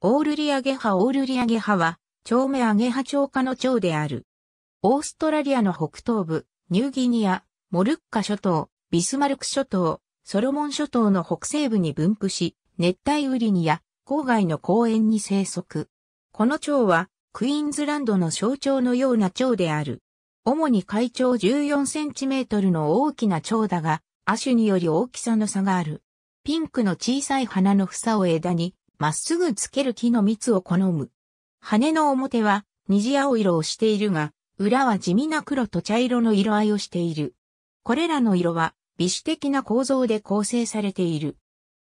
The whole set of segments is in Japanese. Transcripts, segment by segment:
オールリアゲハオールリアゲハは、蝶目アゲハ蝶科の蝶である。オーストラリアの北東部、ニューギニア、モルッカ諸島、ビスマルク諸島、ソロモン諸島の北西部に分布し、熱帯ウリニア、郊外の公園に生息。この蝶は、クイーンズランドの象徴のような蝶である。主に海長14センチメートルの大きな蝶だが、亜種により大きさの差がある。ピンクの小さい花の房を枝に、まっすぐつける木の蜜を好む。羽の表は虹青色をしているが、裏は地味な黒と茶色の色合いをしている。これらの色は微視的な構造で構成されている。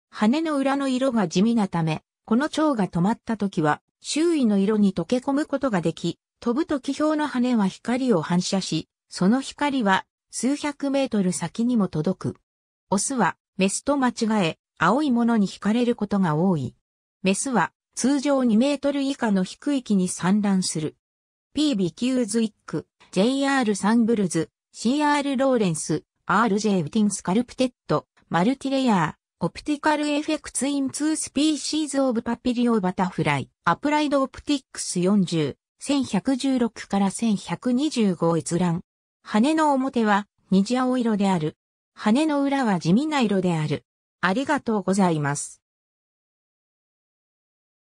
羽の裏の色が地味なため、この蝶が止まった時は周囲の色に溶け込むことができ、飛ぶと気表の羽は光を反射し、その光は数百メートル先にも届く。オスはメスと間違え、青いものに惹かれることが多い。メスは通常2メートル以下の低い木に産卵する。P. ビキューズイック、J.R. サンブルズ、C.R. ローレンス、R.J. ウティンスカルプテッド、マルティレヤー、オプティカルエフェクツインツースピーシーズオブパピリオバタフライ、アプライドオプティックス40、1116から1125閲覧。羽の表は虹青色である。羽の裏は地味な色である。ありがとうございます。